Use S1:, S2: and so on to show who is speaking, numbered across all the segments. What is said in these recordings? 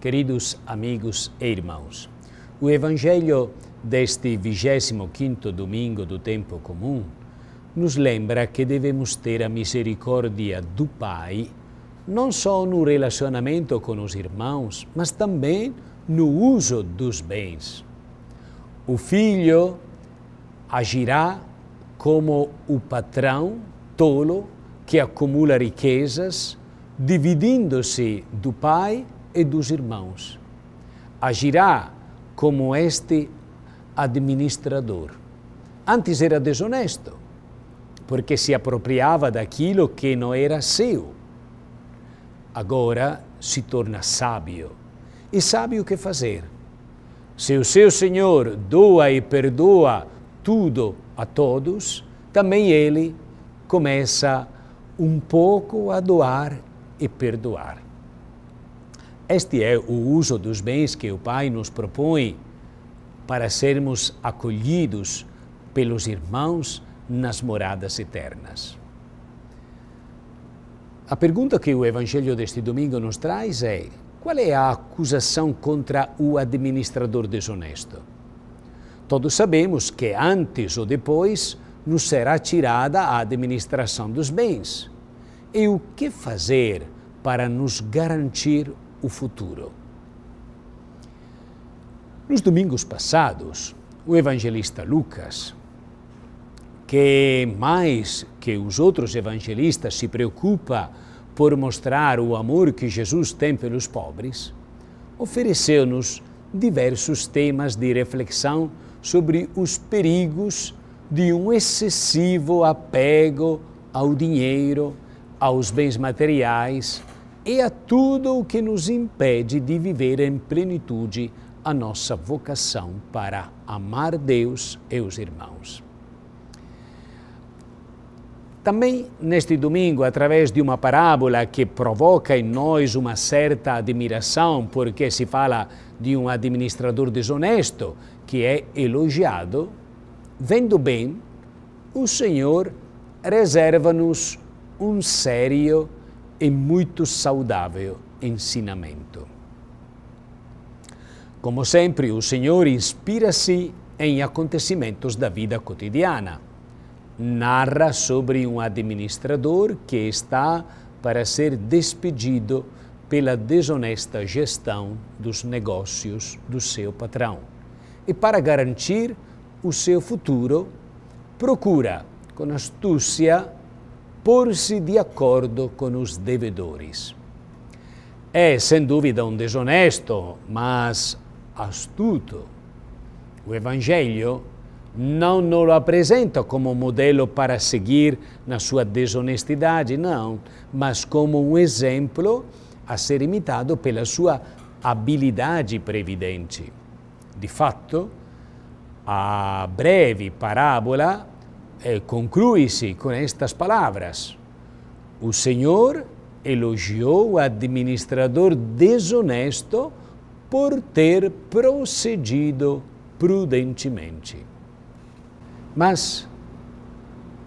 S1: Queridos amigos e irmãos, o Evangelho deste 25 domingo do tempo comum nos lembra que devemos ter a misericórdia do Pai não só no relacionamento com os irmãos, mas também no uso dos bens. O filho agirá como o patrão tolo que acumula riquezas, dividindo-se do pai e dos irmãos. Agirá como este administrador. Antes era desonesto, porque se apropriava daquilo que não era seu. Agora se torna sábio e sabe o que fazer. Se o seu Senhor doa e perdoa tudo a todos, também ele começa um pouco a doar e perdoar. Este é o uso dos bens que o Pai nos propõe para sermos acolhidos pelos irmãos nas moradas eternas. A pergunta que o Evangelho deste domingo nos traz é: qual é a acusação contra o administrador desonesto? Todos sabemos que antes ou depois nos será tirada a administração dos bens. E o que fazer para nos garantir o futuro. Nos domingos passados, o evangelista Lucas, que mais que os outros evangelistas se preocupa por mostrar o amor que Jesus tem pelos pobres, ofereceu-nos diversos temas de reflexão sobre os perigos de um excessivo apego ao dinheiro, aos bens materiais, e a tudo o que nos impede de viver em plenitude a nossa vocação para amar Deus e os irmãos. Também neste domingo, através de uma parábola que provoca em nós uma certa admiração, porque se fala de um administrador desonesto que é elogiado, vendo bem, o Senhor reserva-nos um sério e é muito saudável ensinamento. Como sempre, o Senhor inspira-se em acontecimentos da vida cotidiana. Narra sobre um administrador que está para ser despedido pela desonesta gestão dos negócios do seu patrão. E para garantir o seu futuro, procura, com astúcia, porsi di accordo con os devedores. È sem dúvida, un desonesto, ma astuto. O Evangelho não nos apresenta como modelo para seguir na sua desonestidade, não, ma come un esempio a ser imitado pela sua habilidade previdente. Di fatto, a breve parabola eh, conclui-se com estas palavras: O Senhor elogiou o administrador desonesto por ter procedido prudentemente. Mas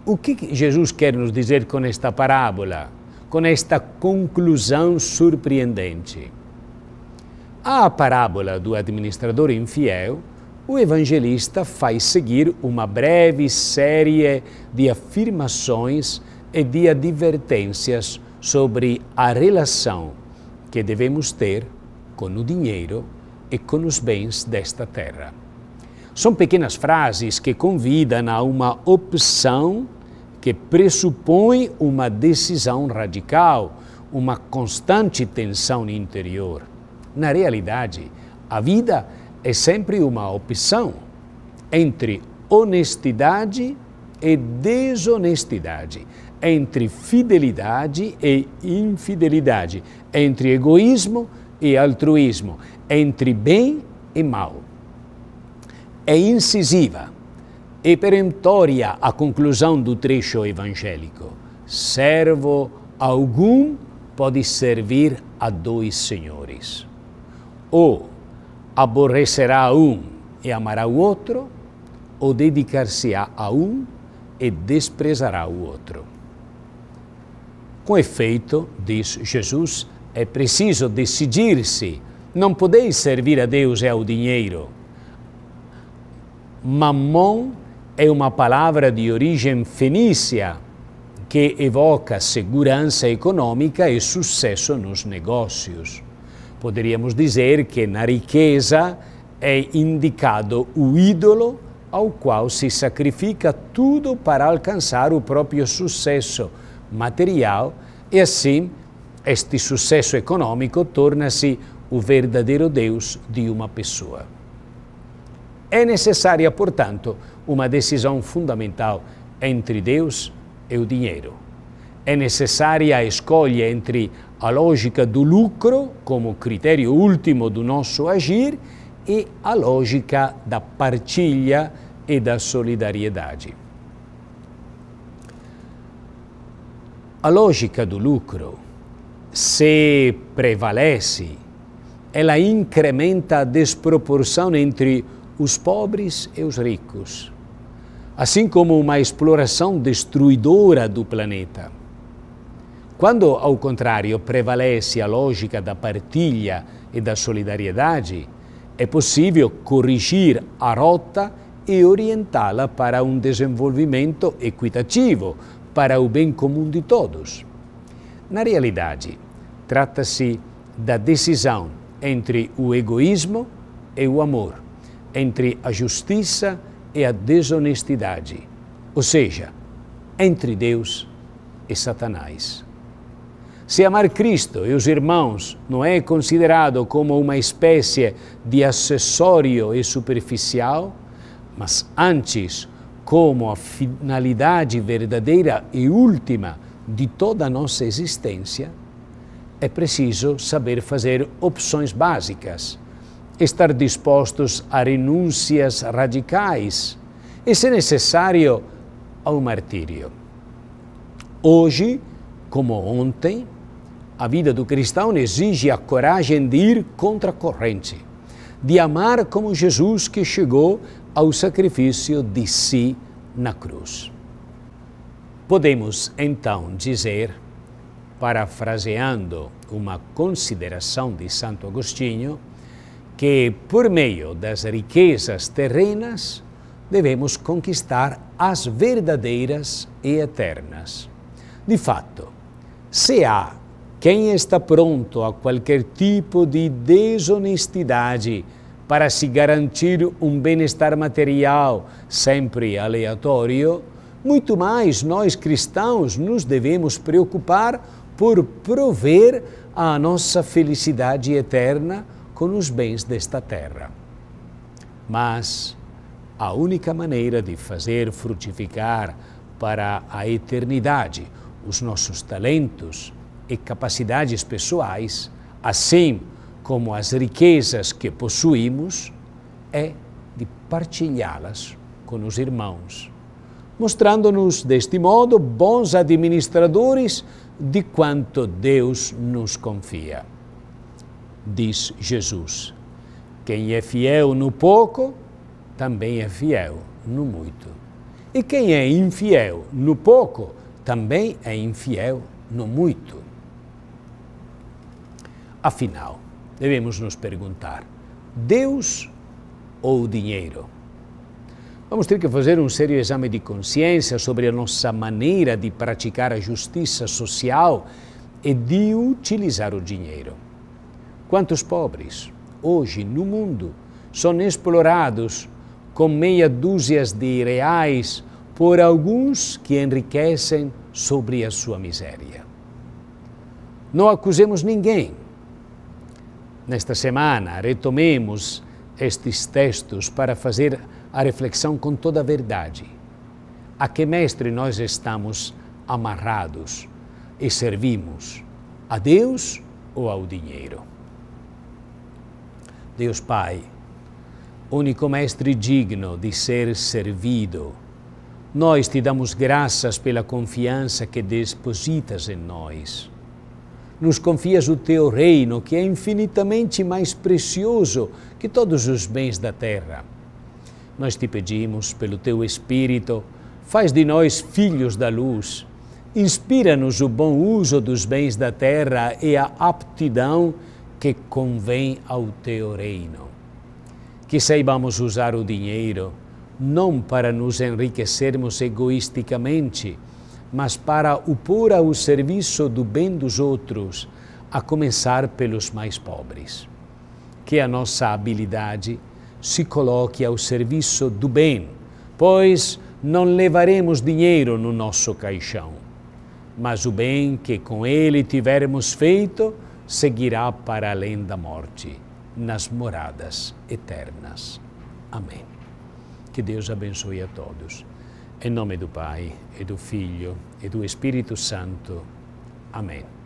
S1: o que Jesus quer nos dizer com esta parábola, com esta conclusão surpreendente? a parábola do administrador infiel o evangelista faz seguir uma breve série de afirmações e de advertências sobre a relação que devemos ter com o dinheiro e com os bens desta terra. São pequenas frases que convidam a uma opção que pressupõe uma decisão radical, uma constante tensão interior. Na realidade, a vida é é sempre uma opção entre honestidade e desonestidade, entre fidelidade e infidelidade, entre egoísmo e altruísmo, entre bem e mal. É incisiva e peremptória a conclusão do trecho evangélico: servo algum pode servir a dois senhores. Ou aborrecerá a um e amará o outro, ou dedicar-se-á a um e desprezará o outro. Com efeito, diz Jesus, é preciso decidir-se. Não podeis servir a Deus e ao dinheiro. Mamon é uma palavra de origem fenícia que evoca segurança econômica e sucesso nos negócios. Poderíamos dizer que na riqueza é indicado o ídolo ao qual se sacrifica tudo para alcançar o próprio sucesso material e assim este sucesso econômico torna-se o verdadeiro Deus de uma pessoa. É necessária, portanto, uma decisão fundamental entre Deus e o dinheiro é necessária a escolha entre a lógica do lucro, como critério último do nosso agir, e a lógica da partilha e da solidariedade. A lógica do lucro, se prevalece, ela incrementa a desproporção entre os pobres e os ricos, assim como uma exploração destruidora do planeta. Quando, ao contrário, prevalece a lógica da partilha e da solidariedade, é possível corrigir a rota e orientá-la para um desenvolvimento equitativo, para o bem comum de todos. Na realidade, trata-se da decisão entre o egoísmo e o amor, entre a justiça e a desonestidade, ou seja, entre Deus e Satanás. Se amar Cristo e os irmãos não é considerado como uma espécie de acessório e superficial, mas antes como a finalidade verdadeira e última de toda a nossa existência, é preciso saber fazer opções básicas, estar dispostos a renúncias radicais e, se necessário, ao martírio. Hoje, como ontem, a vida do cristão exige a coragem de ir contra a corrente, de amar como Jesus que chegou ao sacrifício de si na cruz. Podemos então dizer, parafraseando uma consideração de Santo Agostinho, que por meio das riquezas terrenas devemos conquistar as verdadeiras e eternas. De fato, se há quem está pronto a qualquer tipo de desonestidade para se garantir um bem-estar material sempre aleatório, muito mais nós cristãos nos devemos preocupar por prover a nossa felicidade eterna com os bens desta terra. Mas a única maneira de fazer frutificar para a eternidade os nossos talentos, e capacidades pessoais, assim como as riquezas que possuímos, é de partilhá-las com os irmãos, mostrando-nos, deste modo, bons administradores de quanto Deus nos confia. Diz Jesus: Quem é fiel no pouco, também é fiel no muito. E quem é infiel no pouco, também é infiel no muito. Afinal, devemos nos perguntar: Deus ou o dinheiro? Vamos ter que fazer um sério exame de consciência sobre a nossa maneira de praticar a justiça social e de utilizar o dinheiro. Quantos pobres, hoje no mundo, são explorados com meia dúzia de reais por alguns que enriquecem sobre a sua miséria? Não acusemos ninguém Nesta semana, retomemos estes textos para fazer a reflexão com toda a verdade. A que mestre nós estamos amarrados e servimos? A Deus ou ao dinheiro? Deus Pai, único mestre digno de ser servido, nós te damos graças pela confiança que depositas em nós nos confias o teu reino, que é infinitamente mais precioso que todos os bens da terra. Nós te pedimos, pelo teu Espírito, faz de nós filhos da luz. Inspira-nos o bom uso dos bens da terra e a aptidão que convém ao teu reino. Que saibamos usar o dinheiro não para nos enriquecermos egoisticamente, mas para o pôr ao serviço do bem dos outros, a começar pelos mais pobres. Que a nossa habilidade se coloque ao serviço do bem, pois não levaremos dinheiro no nosso caixão, mas o bem que com ele tivermos feito seguirá para além da morte, nas moradas eternas. Amém. Que Deus abençoe a todos. Em nome do Pai, e do Figlio, e do Espírito Santo. Amen.